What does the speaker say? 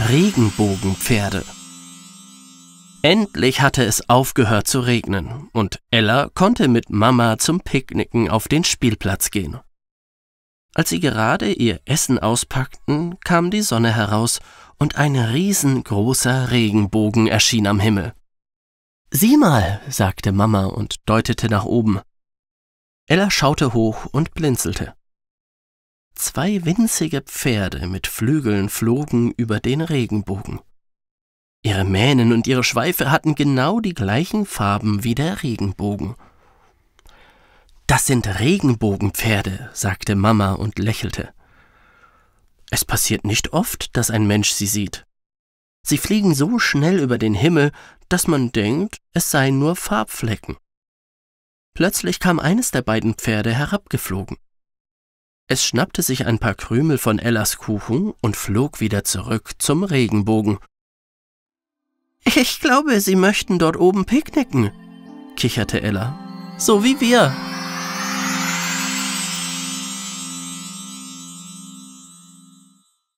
Regenbogenpferde. Endlich hatte es aufgehört zu regnen und Ella konnte mit Mama zum Picknicken auf den Spielplatz gehen. Als sie gerade ihr Essen auspackten, kam die Sonne heraus und ein riesengroßer Regenbogen erschien am Himmel. Sieh mal, sagte Mama und deutete nach oben. Ella schaute hoch und blinzelte. Zwei winzige Pferde mit Flügeln flogen über den Regenbogen. Ihre Mähnen und ihre Schweife hatten genau die gleichen Farben wie der Regenbogen. Das sind Regenbogenpferde, sagte Mama und lächelte. Es passiert nicht oft, dass ein Mensch sie sieht. Sie fliegen so schnell über den Himmel, dass man denkt, es seien nur Farbflecken. Plötzlich kam eines der beiden Pferde herabgeflogen. Es schnappte sich ein paar Krümel von Ellas Kuchen und flog wieder zurück zum Regenbogen. Ich glaube, Sie möchten dort oben picknicken, kicherte Ella. So wie wir.